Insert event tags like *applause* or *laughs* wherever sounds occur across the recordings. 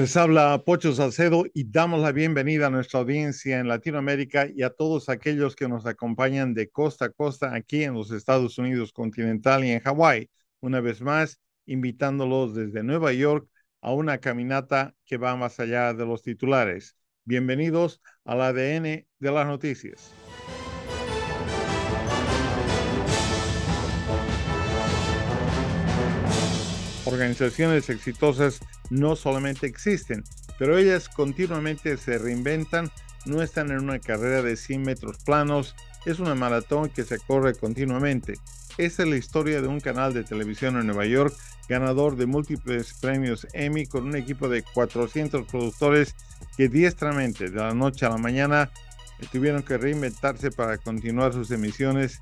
Les habla Pocho Salcedo y damos la bienvenida a nuestra audiencia en Latinoamérica y a todos aquellos que nos acompañan de costa a costa aquí en los Estados Unidos continental y en Hawái. Una vez más, invitándolos desde Nueva York a una caminata que va más allá de los titulares. Bienvenidos al ADN de las noticias. organizaciones exitosas no solamente existen, pero ellas continuamente se reinventan, no están en una carrera de 100 metros planos, es una maratón que se corre continuamente. Esta es la historia de un canal de televisión en Nueva York, ganador de múltiples premios Emmy con un equipo de 400 productores que diestramente de la noche a la mañana tuvieron que reinventarse para continuar sus emisiones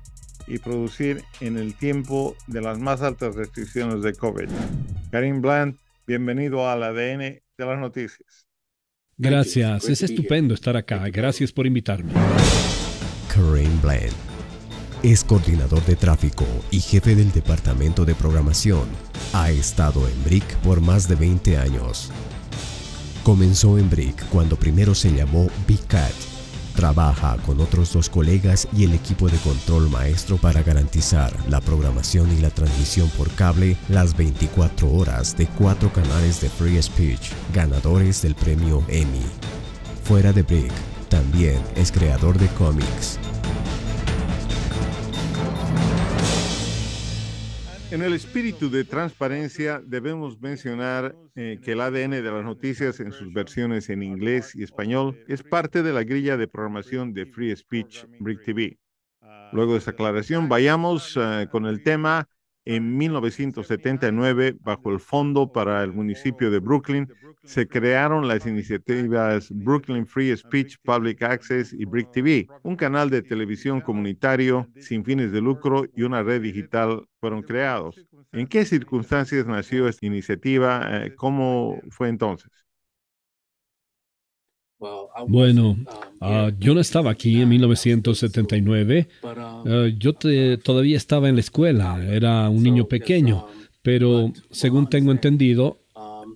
y producir en el tiempo de las más altas restricciones de COVID. Karim Bland, bienvenido al ADN de las noticias. Gracias, pues es estupendo estar acá. Gracias por invitarme. Karim Bland es coordinador de tráfico y jefe del departamento de programación. Ha estado en BRIC por más de 20 años. Comenzó en BRIC cuando primero se llamó BCAT Trabaja con otros dos colegas y el equipo de control maestro para garantizar la programación y la transmisión por cable las 24 horas de cuatro canales de Free Speech, ganadores del premio Emmy. Fuera de Brick, también es creador de cómics, En el espíritu de transparencia, debemos mencionar eh, que el ADN de las noticias en sus versiones en inglés y español es parte de la grilla de programación de Free Speech Brick TV. Luego de esta aclaración, vayamos eh, con el tema en 1979, bajo el Fondo para el Municipio de Brooklyn, se crearon las iniciativas Brooklyn Free Speech, Public Access y Brick TV, un canal de televisión comunitario sin fines de lucro y una red digital fueron creados. ¿En qué circunstancias nació esta iniciativa? Eh, ¿Cómo fue entonces? Bueno, um, Ah, yo no estaba aquí en 1979. Ah, yo todavía estaba en la escuela, era un niño pequeño, pero según tengo entendido,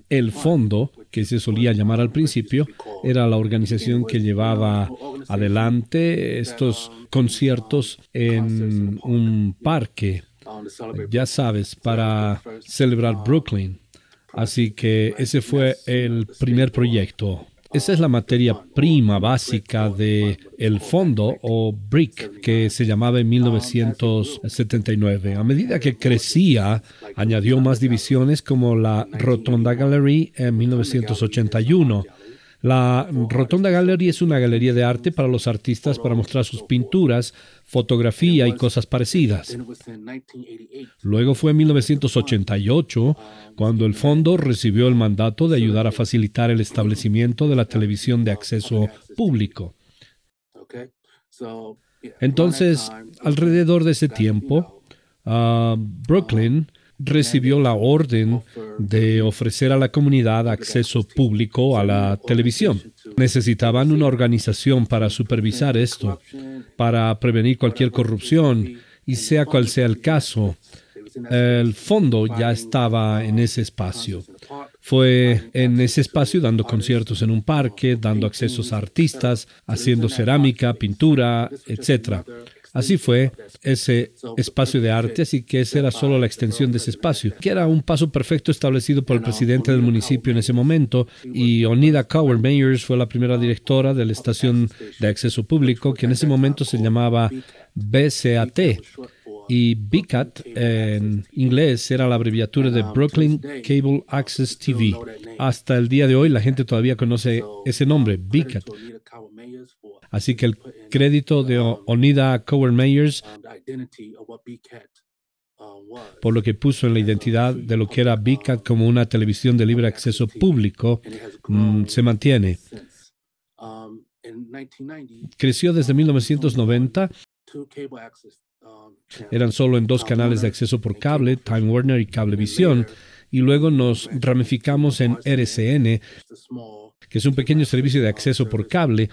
el fondo, que se solía llamar al principio, era la organización que llevaba adelante estos conciertos en un parque, ya sabes, para celebrar Brooklyn. Así que ese fue el primer proyecto esa es la materia prima básica de el fondo o brick que se llamaba en 1979. A medida que crecía, añadió más divisiones como la Rotonda Gallery en 1981 la Rotonda Gallery es una galería de arte para los artistas para mostrar sus pinturas, fotografía y cosas parecidas. Luego fue en 1988 cuando el fondo recibió el mandato de ayudar a facilitar el establecimiento de la televisión de acceso público. Entonces, alrededor de ese tiempo, ah, Brooklyn recibió la orden de ofrecer a la comunidad acceso público a la televisión. Necesitaban una organización para supervisar esto, para prevenir cualquier corrupción y sea cual sea el caso. El fondo ya estaba en ese espacio. Fue en ese espacio dando conciertos en un parque, dando accesos a artistas, haciendo cerámica, pintura, etc. Así fue ese espacio de arte, así que esa era solo la extensión de ese espacio, que era un paso perfecto establecido por el presidente del municipio en ese momento, y Onida Cower Mayors fue la primera directora de la estación de acceso público, que en ese momento se llamaba BCAT. Y BCAT en inglés era la abreviatura de Brooklyn Cable Access TV. Hasta el día de hoy la gente todavía conoce ese nombre, BCAT. Así que el crédito de um, Onida Cowell Meyers um, uh, por lo que puso en la identidad de lo que era BCAT um, como una televisión de libre acceso público, mm, se mantiene. Creció desde 1990. Eran solo en dos canales de acceso por cable, Time Warner y Cablevisión, y luego nos ramificamos en RCN, que es un pequeño servicio de acceso por cable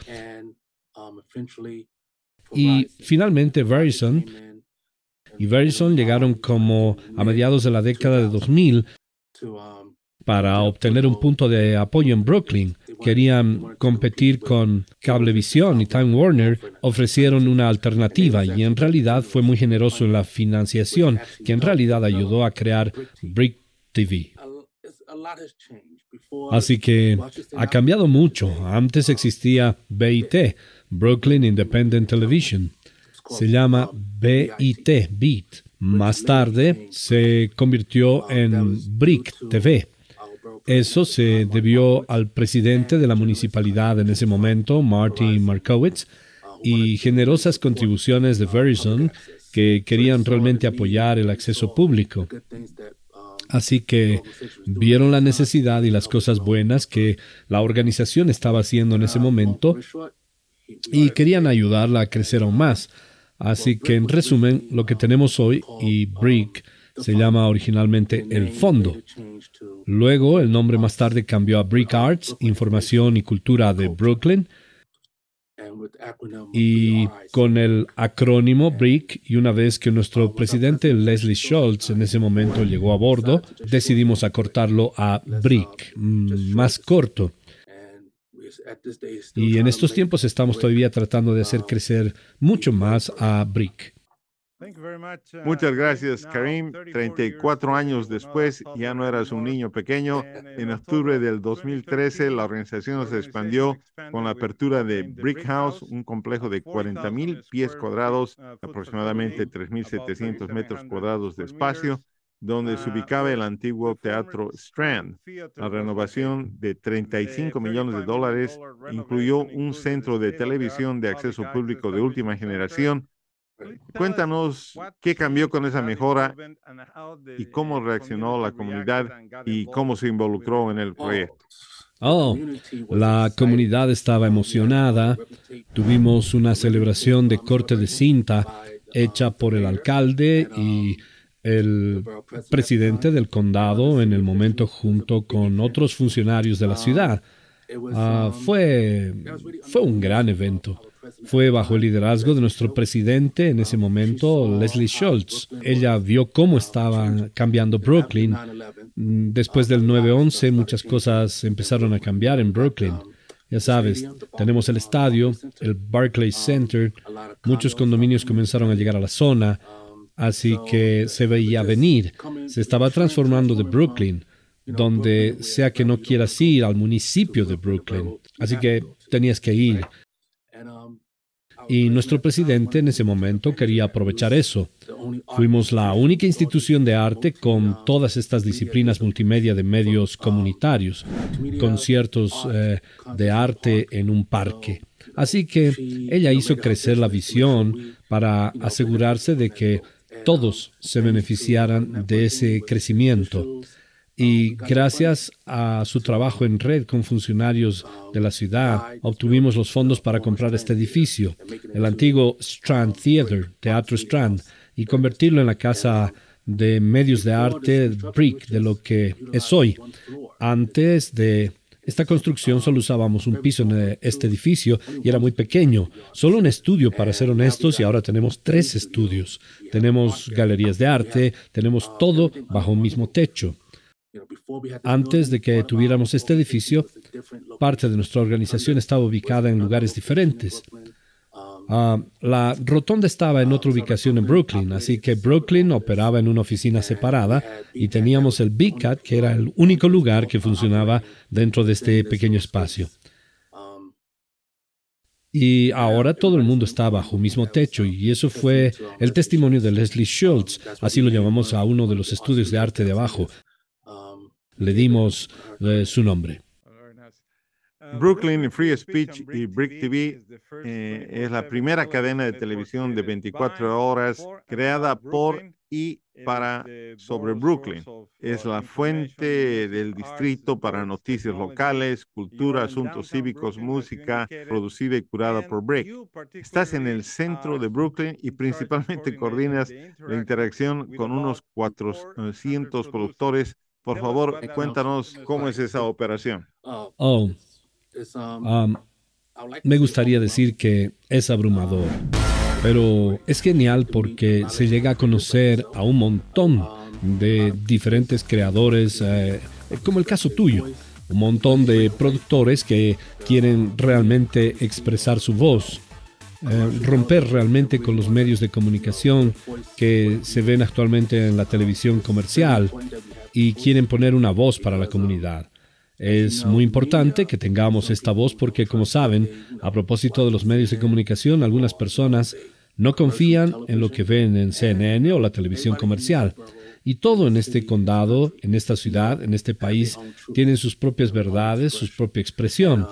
y finalmente Verizon y Verizon llegaron como a mediados de la década de 2000 um, um, para obtener un punto de apoyo en Brooklyn. Querían competir con Cablevisión y Time Warner, ofrecieron una alternativa y en realidad fue muy generoso en la financiación, que en realidad ayudó a crear Brick TV. Así que ha cambiado mucho. Antes existía BIT, Brooklyn Independent Television. Se llama BIT, BIT. Más tarde se convirtió en BRIC TV. Eso se debió al presidente de la municipalidad en ese momento, Martin Markowitz, y generosas contribuciones de Verizon que querían realmente apoyar el acceso público. Así que vieron la necesidad y las cosas buenas que la organización estaba haciendo en ese momento y querían ayudarla a crecer aún más. Así que en resumen, lo que tenemos hoy y Brick se llama originalmente El Fondo. Luego el nombre más tarde cambió a Brick Arts, Información y Cultura de Brooklyn. Y con el acrónimo BRIC, y una vez que nuestro presidente Leslie Schultz en ese momento llegó a bordo, decidimos acortarlo a BRIC, mm, más corto. Y en estos tiempos estamos todavía tratando de hacer crecer mucho más a Brick. Uh, Muchas gracias, Karim. 34 años después, ya no eras un niño pequeño. Uh, en octubre del 2013, la organización se expandió con la apertura de Brick House, un complejo de 40,000 pies cuadrados, uh, aproximadamente 3,700 metros cuadrados de espacio donde se ah, ubicaba el antiguo teatro Strand. La renovación de 35 millones de dólares incluyó un centro de televisión de acceso público de última generación. Cuéntanos qué cambió con esa mejora y cómo eh, reaccionó la comunidad y cómo se involucró en el proyecto. Oh, la comunidad estaba emocionada. Tuvimos una celebración de corte de cinta hecha por el alcalde y um, el presidente del condado en el momento junto con otros funcionarios de la ciudad. Ah, fue, fue un gran evento. Fue bajo el liderazgo de nuestro presidente en ese momento, Leslie Schultz. Ella vio cómo estaba cambiando Brooklyn. Después del 9-11, muchas cosas empezaron a cambiar en Brooklyn. Ya sabes, tenemos el estadio, el Barclays Center, muchos condominios comenzaron a llegar a la zona, Así que se veía venir. Se estaba transformando de Brooklyn, donde sea que no quieras ir al municipio de Brooklyn. Así que tenías que ir. Um, y nuestro presidente en ese momento quería aprovechar eso. Fuimos la única institución de arte con um, todas estas disciplinas multimedia de medios um, comunitarios, conciertos eh, de arte en un parque. Así que ella hizo crecer la visión para asegurarse de que todos se beneficiaran de ese crecimiento. Y gracias a su trabajo en red con funcionarios de la ciudad, obtuvimos los fondos para comprar este edificio, el antiguo Strand Theater, Teatro Strand, y convertirlo en la casa de medios de arte Brick de lo que es hoy. Antes de esta construcción solo usábamos un piso en eh, este edificio y era muy pequeño. Solo un estudio, para ser honestos, y ahora tenemos tres estudios. Tenemos galerías de arte, tenemos todo bajo un mismo techo. Antes de que tuviéramos este edificio, parte de nuestra organización estaba ubicada en lugares diferentes. Ah, la rotonda estaba en otra ubicación en Brooklyn, así que Brooklyn operaba en una oficina separada y teníamos el Big Cat, que era el único lugar que funcionaba dentro de este pequeño espacio. Y ahora todo el mundo está bajo un mismo techo y eso fue el testimonio de Leslie Schultz, así lo llamamos a uno de los estudios de arte de abajo. Le dimos eh, su nombre. Brooklyn Free Speech y Brick TV eh, es la primera cadena de televisión de 24 horas creada por y para sobre Brooklyn. Es uh, la fuente del distrito para noticias locales, cultura, asuntos cívicos, música, producida y curada por Brick. Estás en el centro de Brooklyn y principalmente coordinas la interacción con unos 400 productores. Por favor, cuéntanos cómo es esa operación. Oh, Um, um, me gustaría decir que es abrumador, pero es genial porque se llega a conocer a un montón de diferentes creadores, eh, como el caso tuyo, un montón de productores que quieren realmente expresar su voz. Eh, romper realmente con los medios de comunicación que se ven actualmente en la televisión comercial y quieren poner una voz para la comunidad. Es muy importante que tengamos esta voz porque, como saben, a propósito de los medios de comunicación, algunas personas no confían en lo que ven en CNN o la televisión comercial. Y todo en este condado, en esta ciudad, en este país, tienen sus propias verdades, su propia expresión.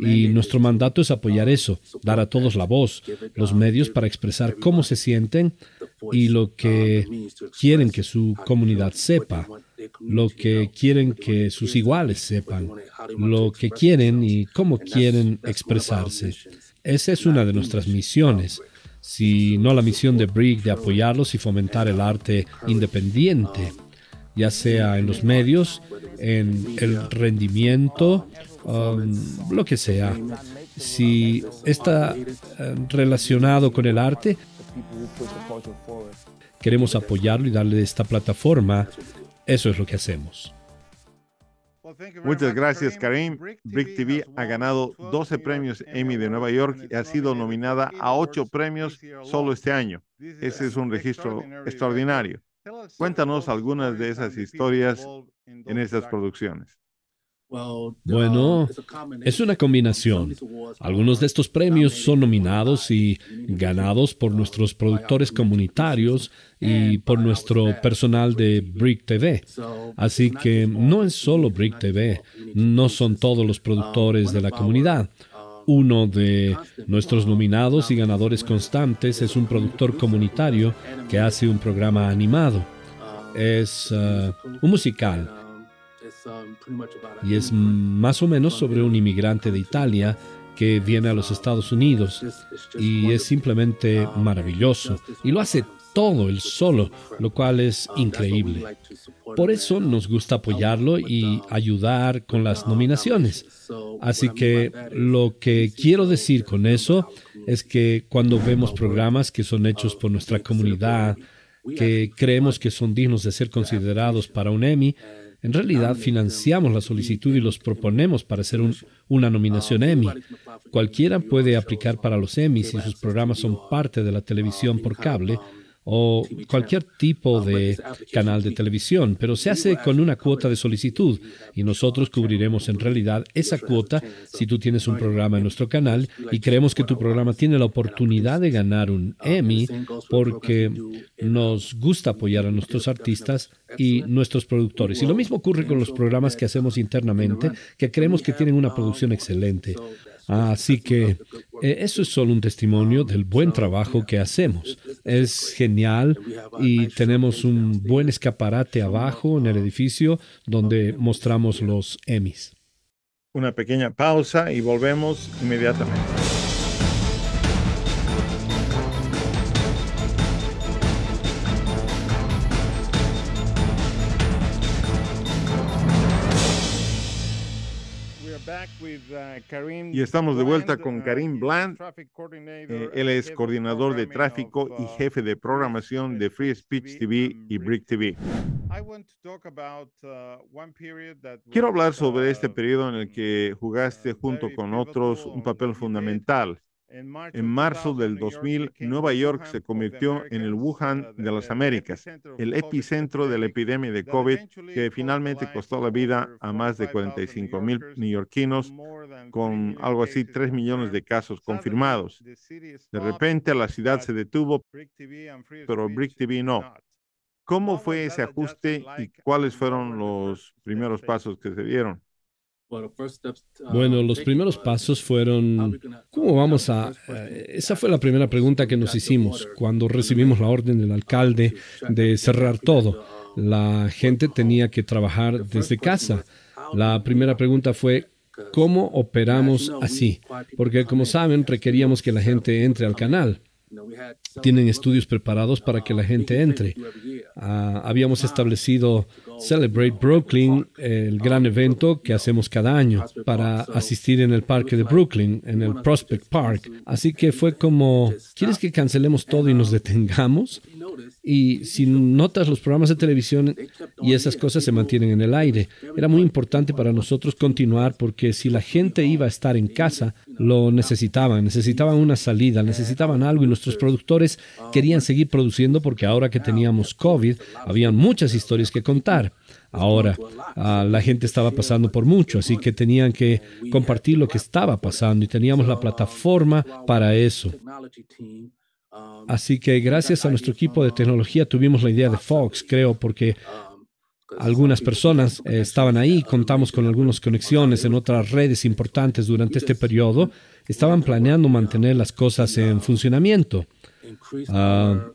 Y nuestro mandato es apoyar eso, dar a todos la voz, los medios para expresar cómo se sienten y lo que quieren que su comunidad sepa lo que quieren que sus iguales sepan, lo que quieren y cómo quieren expresarse. Esa es una de nuestras misiones, si no la misión de BRIC de apoyarlos y fomentar el arte independiente, ya sea en los medios, en el rendimiento, um, lo que sea. Si está eh, relacionado con el arte, queremos apoyarlo y darle esta plataforma eso es lo que hacemos. Muchas gracias, Karim. Brick TV ha ganado 12 premios Emmy de Nueva York y ha sido nominada a 8 premios solo este año. Ese es un registro extraordinario. Cuéntanos algunas de esas historias en estas producciones. Bueno, es una combinación. Algunos de estos premios son nominados y ganados por nuestros productores comunitarios y por nuestro personal de Brick TV. Así que no es solo Brick TV, no son todos los productores de la comunidad. Uno de nuestros nominados y ganadores constantes es un productor comunitario que hace un programa animado. Es uh, un musical Um, y es más o menos sobre un inmigrante de Italia que viene a los um, Estados Unidos y es simplemente um, maravilloso. Y lo hace todo él solo, lo cual es increíble. Por eso nos gusta apoyarlo y ayudar con las nominaciones. Así que lo que quiero decir con eso es que cuando vemos programas que son hechos por nuestra comunidad, que creemos que son dignos de ser considerados para un Emmy, en realidad, financiamos la solicitud y los proponemos para hacer una nominación Emmy. Cualquiera puede aplicar para los Emmy si sus programas son parte de la televisión por cable o cualquier tipo de canal de televisión, pero se hace con una cuota de solicitud y nosotros cubriremos en realidad esa cuota si tú tienes un programa en nuestro canal y creemos que tu programa tiene la oportunidad de ganar un Emmy porque nos gusta apoyar a nuestros artistas y nuestros productores. Y lo mismo ocurre con los programas que hacemos internamente, que creemos que tienen una producción excelente. Así que eh, eso es solo un testimonio del buen trabajo que hacemos. Es genial y tenemos un buen escaparate abajo en el edificio donde mostramos los emis. Una pequeña pausa y volvemos inmediatamente. Y estamos de vuelta con eh, Karim Bland. Eh, él es coordinador de tráfico y uh, jefe de programación de Free Speech TV y Brick TV. Uh, Quiero hablar sobre este uh, periodo en el que mm, jugaste junto con otros un papel fundamental en marzo del 2000, Nueva York se convirtió en el Wuhan de las Américas, el epicentro de la epidemia de COVID que finalmente costó la vida a más de 45 mil neoyorquinos con algo así 3 millones de casos confirmados. De repente la ciudad se detuvo, pero Brick TV no. ¿Cómo fue ese ajuste y cuáles fueron los primeros pasos que se dieron? Uh, bueno, los primeros pasos fueron, ¿cómo vamos a...? Eh, esa fue la primera pregunta que nos hicimos cuando recibimos la orden del alcalde de cerrar todo. Uh, la gente tenía que trabajar desde casa. La primera pregunta fue, ¿cómo operamos así? Porque como saben, requeríamos que la gente entre al canal tienen estudios preparados para que la gente entre. Ah, habíamos establecido Celebrate Brooklyn, el gran evento que hacemos cada año para asistir en el parque de Brooklyn, en el Prospect Park. Así que fue como, ¿quieres que cancelemos todo y nos detengamos? Y si notas, los programas de televisión y esas cosas se mantienen en el aire. Era muy importante para nosotros continuar porque si la gente iba a estar en casa, lo necesitaban, necesitaban una salida, necesitaban algo y nuestros productores querían seguir produciendo porque ahora que teníamos COVID, habían muchas historias que contar. Ahora, ah, la gente estaba pasando por mucho, así que tenían que compartir lo que estaba pasando y teníamos la plataforma para eso. Así que gracias a nuestro equipo de tecnología tuvimos la idea de Fox, creo, porque algunas personas eh, estaban ahí, contamos con algunas conexiones en otras redes importantes durante este periodo, estaban planeando mantener las cosas en funcionamiento. Ah,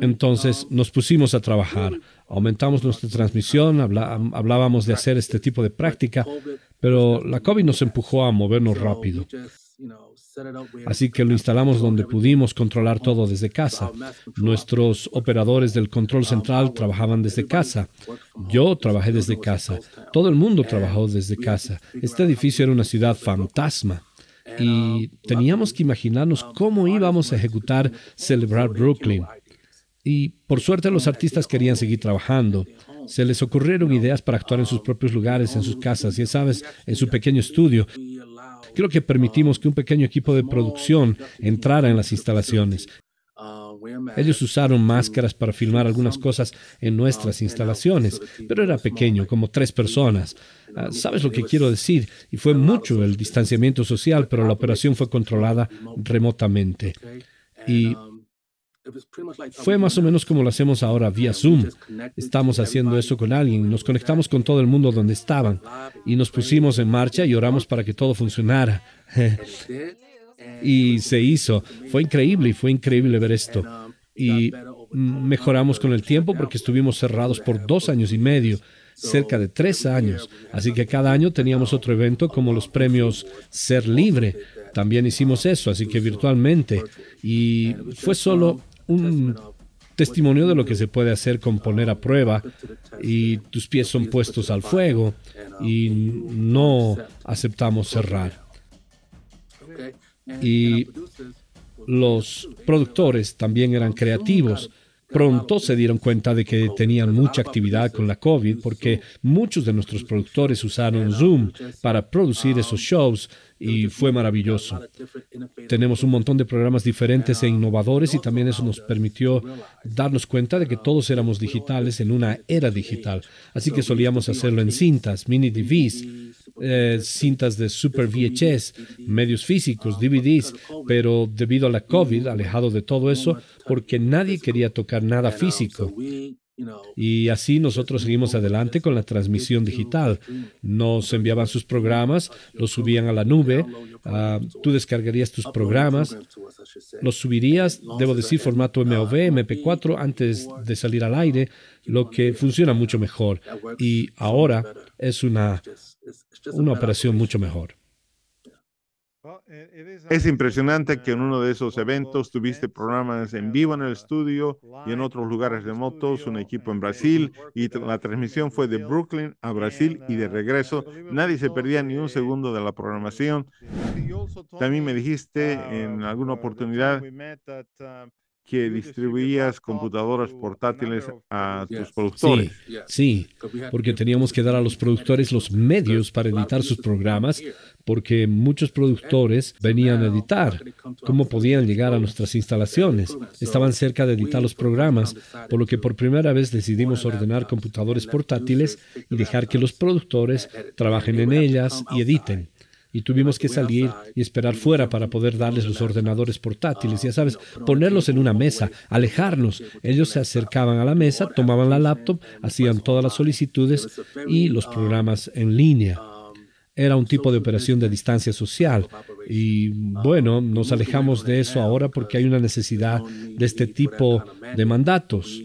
entonces nos pusimos a trabajar, aumentamos nuestra transmisión, hablábamos de hacer este tipo de práctica, pero la COVID nos empujó a movernos rápido. Así que lo instalamos donde pudimos controlar oh, todo desde casa. Nuestros operadores del control central trabajaban desde casa. Yo trabajé desde casa. Todo el mundo trabajó desde casa. Este edificio era una ciudad fantasma y um, teníamos que imaginarnos um, cómo íbamos a ejecutar celebrar Brooklyn. Y por suerte los artistas querían seguir trabajando. Se les ocurrieron ideas para actuar en sus um, propios lugares, en sus casas, ya sabes, en su pequeño estudio. Creo que permitimos que un pequeño equipo de producción entrara en las instalaciones. Ellos usaron máscaras para filmar algunas cosas en nuestras instalaciones, pero era pequeño, como tres personas. Ah, ¿Sabes lo que quiero decir? Y fue mucho el distanciamiento social, pero la operación fue controlada remotamente. Y fue más o menos como lo hacemos ahora vía Zoom. Estamos haciendo eso con alguien, nos conectamos con todo el mundo donde estaban y nos pusimos en marcha y oramos para que todo funcionara. *laughs* y se hizo. Fue increíble y fue increíble ver esto. Y mejoramos con el tiempo porque estuvimos cerrados por dos años y medio cerca de tres años. Así que cada año teníamos otro evento como los premios Ser Libre. También hicimos eso, así que virtualmente. Y fue solo un testimonio de lo que se puede hacer con poner a prueba y tus pies son puestos al fuego y no aceptamos cerrar. Y los productores también eran creativos Pronto se dieron cuenta de que tenían mucha actividad con la COVID porque muchos de nuestros productores usaron Zoom para producir esos shows y fue maravilloso. Tenemos un montón de programas diferentes e innovadores y también eso nos permitió darnos cuenta de que todos éramos digitales en una era digital. Así que solíamos hacerlo en cintas, mini DVs, eh, cintas de Super VHS, medios físicos, DVDs, pero debido a la COVID, alejado de todo eso, porque nadie quería tocar nada físico. Y así nosotros seguimos adelante con la transmisión digital. Nos enviaban sus programas, los subían a la nube, ah, tú descargarías tus programas, los subirías, debo decir, formato MOV, MP4, antes de salir al aire, lo que funciona mucho mejor. Y ahora es una una operación mucho mejor. Es impresionante que en uno de esos eventos tuviste programas en vivo en el estudio y en otros lugares remotos, un equipo en Brasil y la transmisión fue de Brooklyn a Brasil y de regreso. Nadie se perdía ni un segundo de la programación. También me dijiste en alguna oportunidad que distribuías computadoras portátiles a tus productores. Sí, sí, porque teníamos que dar a los productores los medios para editar sus programas, porque muchos productores venían a editar. ¿Cómo podían llegar a nuestras instalaciones? Estaban cerca de editar los programas, por lo que por primera vez decidimos ordenar computadores portátiles y dejar que los productores eh, eh, trabajen eh, en ellas y editen y tuvimos que pues, salir pues, y esperar pues, fuera para poder darles los ordenadores portátiles, ya ah, sabes, ponerlos en una mesa, alejarnos. Ellos se acercaban a la mesa, tomaban la laptop, eh, hacían todas las solicitudes y los ah, programas en línea. Ah, Era un tipo de operación de este, distancia social y bueno, nos alejamos de eso ahora porque hay una necesidad de este tipo de mandatos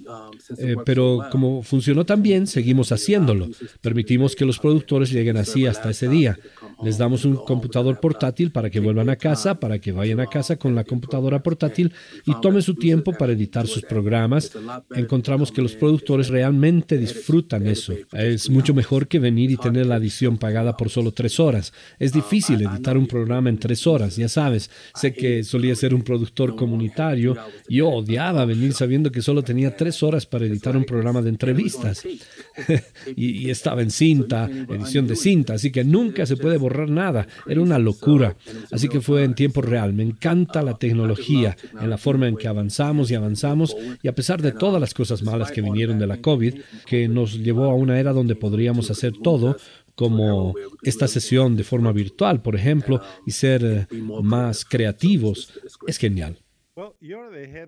pero como funcionó tan bien, seguimos haciéndolo. Permitimos que los productores lleguen así hasta ese día. Les damos un computador portátil para que vuelvan a casa, para que vayan a casa con la computadora portátil y tomen su tiempo para editar sus programas. Encontramos que los productores realmente disfrutan eso. Es mucho mejor que venir y tener la edición pagada por solo tres horas. Es difícil editar un programa en tres horas, ya sabes. Sé que solía ser un productor comunitario. Yo odiaba venir sabiendo que solo tenía tres horas para para editar un programa de entrevistas. *laughs* y, y, estaba en cinta, edición de cinta, así que nunca se puede borrar nada. Era una locura. Así que fue en tiempo real. Me encanta la tecnología, en la forma en que avanzamos y avanzamos. Y a pesar de todas las cosas malas que vinieron de la COVID, que nos llevó a una era donde podríamos hacer todo, como esta sesión de forma virtual, por ejemplo, y ser eh, más creativos, es genial.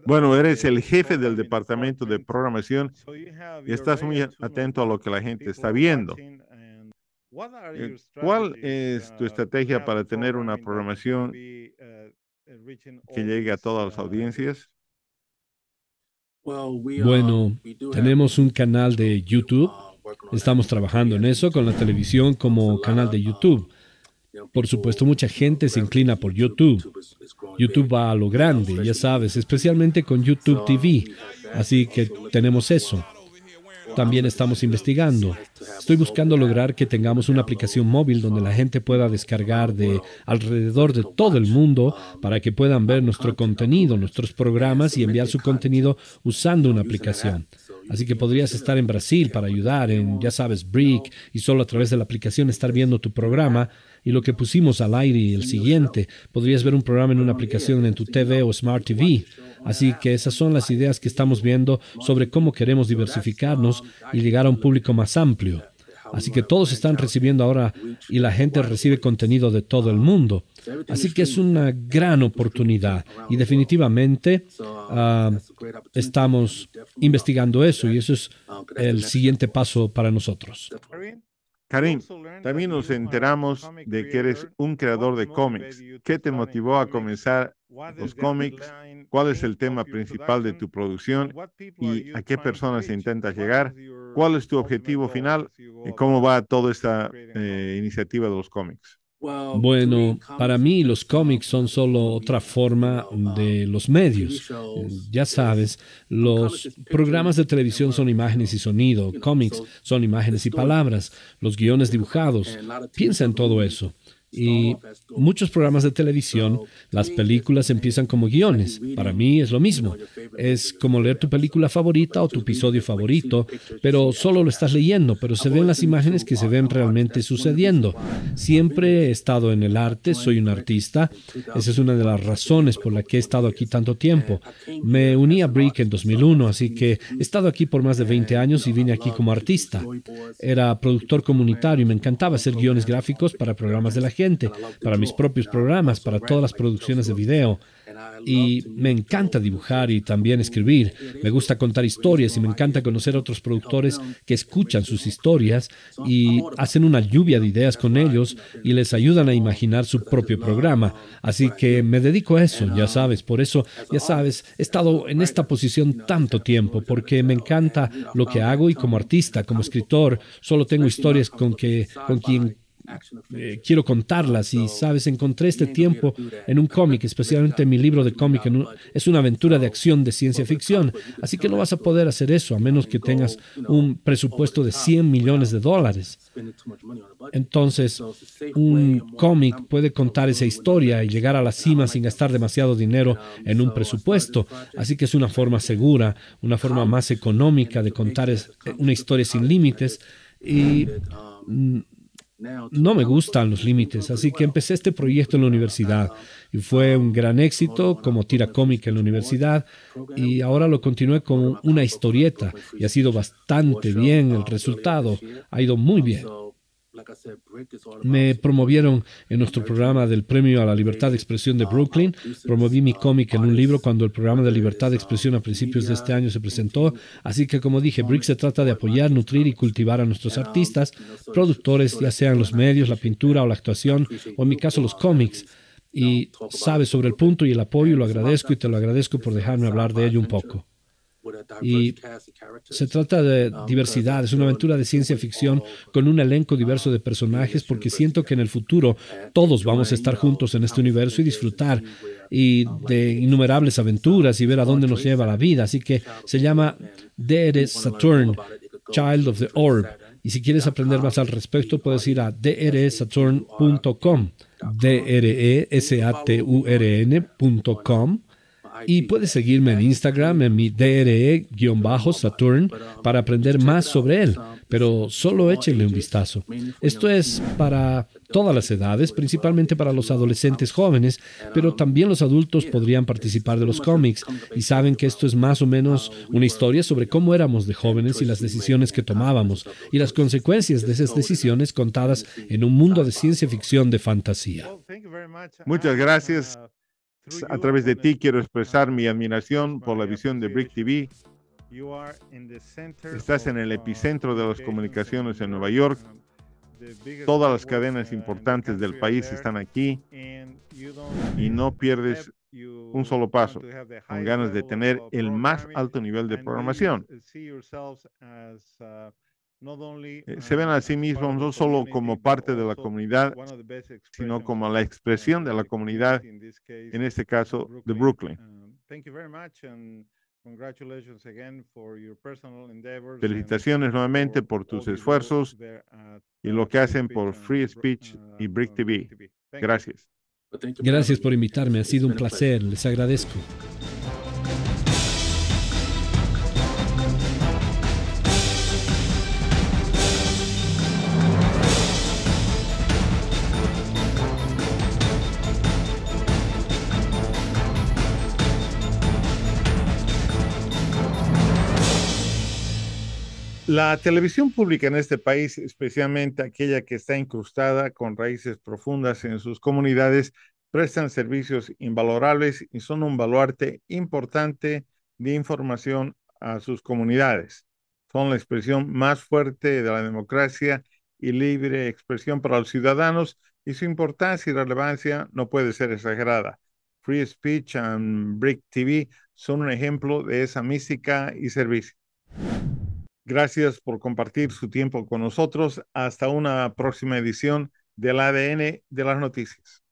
Bueno, eres el jefe del departamento de programación y estás muy atento a lo que la gente está viendo. Eh, ¿Cuál es tu uh, estrategia para tener una programación uh, que llegue a todas las uh, audiencias? Bueno, tenemos un canal de YouTube. Estamos trabajando en eso con la televisión como canal de YouTube. Por supuesto, mucha gente se inclina por YouTube. YouTube va a lo grande, ya sabes, especialmente con YouTube TV. Así que tenemos eso. También estamos investigando. Estoy buscando lograr que tengamos una aplicación móvil donde la gente pueda descargar de alrededor de todo el mundo para que puedan ver nuestro contenido, nuestros programas y enviar su contenido usando una aplicación. Así que podrías estar en Brasil para ayudar en, ya sabes, Brick y solo a través de la aplicación estar viendo tu programa y lo que pusimos al aire y el siguiente. Podrías ver un programa en una aplicación en tu TV o Smart TV. Así que esas son las ideas que estamos viendo sobre cómo queremos diversificarnos y llegar a un público más amplio. Así que todos están recibiendo ahora y la gente recibe contenido de todo el mundo. Así que es una gran oportunidad y definitivamente ah, estamos investigando eso y eso es el siguiente paso para nosotros. Karim, también nos enteramos de que eres un creador de cómics. ¿Qué te motivó a comenzar los cómics? ¿Cuál es el tema principal de tu producción? ¿Y a qué personas intentas llegar? ¿Cuál es tu objetivo final? ¿Y cómo va toda esta eh, iniciativa de los cómics? Bueno, para mí los cómics son solo otra forma de los medios. Eh, ya sabes, los programas de televisión son imágenes y sonido, cómics son imágenes y palabras, los guiones dibujados. Piensa en todo eso y muchos programas de televisión, las películas empiezan como guiones. Para mí es lo mismo. Es como leer tu película favorita o tu episodio favorito, pero solo lo estás leyendo, pero se ven las imágenes que se ven realmente sucediendo. Siempre he estado en el arte, soy un artista. Esa es una de las razones por la que he estado aquí tanto tiempo. Me uní a Brick en 2001, así que he estado aquí por más de 20 años y vine aquí como artista. Era productor comunitario y me encantaba hacer guiones gráficos para programas de la para mis propios programas, para todas las producciones de video. Y me encanta dibujar y también escribir. Me gusta contar historias y me encanta conocer otros productores que escuchan sus historias y hacen una lluvia de ideas con ellos y les ayudan a imaginar su propio programa. Así que me dedico a eso, ya sabes. Por eso, ya sabes, he estado en esta posición tanto tiempo porque me encanta lo que hago y como artista, como escritor, solo tengo historias con, que, con quien eh, quiero contarlas y, sabes, encontré este tiempo en un cómic, especialmente en mi libro de cómic. es una aventura de acción de ciencia ficción, pues, así que no vas a poder hacer eso a menos que tengas un presupuesto de 100 millones de dólares. Entonces, un cómic puede contar esa historia y llegar a la cima sin gastar demasiado dinero um, en un presupuesto. Así que es una forma segura, una forma más económica de contar eh, una historia sin límites y um, no me gustan los límites, así que empecé este proyecto en la universidad y fue un gran éxito como tira cómica en la universidad y ahora lo continué con una historieta y ha sido bastante bien el resultado, ha ido muy bien. Me promovieron en nuestro programa del Premio a la Libertad de Expresión de ah, Brooklyn. Promoví mi ah, cómic en un libro cuando el programa de Libertad de ah, Expresión a principios de este año se presentó. Así que, como dije, Brick se trata de apoyar, nutrir y cultivar a nuestros artistas, productores, ya sean los medios, la pintura o la actuación, o en mi caso los cómics y sabes sobre el punto y el apoyo, lo agradezco y te lo agradezco por dejarme hablar de ello un poco. Y se trata de um, diversidad, es una aventura de ciencia ficción con un elenco diverso de um, personajes porque siento que en el futuro todos vamos a estar juntos en este universo y disfrutar uh, de innumerables aventuras y ver a dónde nos lleva la vida. Así que se llama D.R.E. Saturn, Child of the Orb. Y si quieres aprender más um, al respecto, puedes ir a dresaturn.com, uh, d e r e s a t u r n.com y puedes seguirme en Instagram en mi DRE-Saturn para aprender más sobre él, pero solo échenle un vistazo. Esto es para todas las edades, principalmente para los adolescentes jóvenes, pero también los adultos podrían participar de los cómics y saben que esto es más o menos una historia sobre cómo éramos de jóvenes y las decisiones que tomábamos y las consecuencias de esas decisiones contadas en un mundo de ciencia ficción de fantasía. Muchas gracias. A través de ti quiero expresar mi admiración por la visión de Brick TV. Estás en el uh, epicentro de las comunicaciones en Nueva York. Todas las uh, cadenas importantes del país están aquí y no pierdes un solo paso, con ganas de tener uh, el más alto nivel de programación. Eh, uh, se ven a sí mismos no solo como parte de la comunidad, sino como la expresión de la comunidad, en este caso de Brooklyn. Felicitaciones nuevamente por tus esfuerzos y uh, lo que hacen por Free uh, Speech y Brick TV. Gracias. Gracias por invitarme, ha sido un placer, les agradezco. La televisión pública en este país, especialmente aquella que está incrustada con raíces profundas en sus comunidades, prestan servicios invalorables y son un baluarte importante de información a sus comunidades. Son la expresión más fuerte de la democracia y libre expresión para los ciudadanos y su importancia y relevancia no puede ser exagerada. Free Speech and Brick TV son un ejemplo de esa mística y servicio. Gracias por compartir su tiempo con nosotros. Hasta una próxima edición del ADN de las noticias.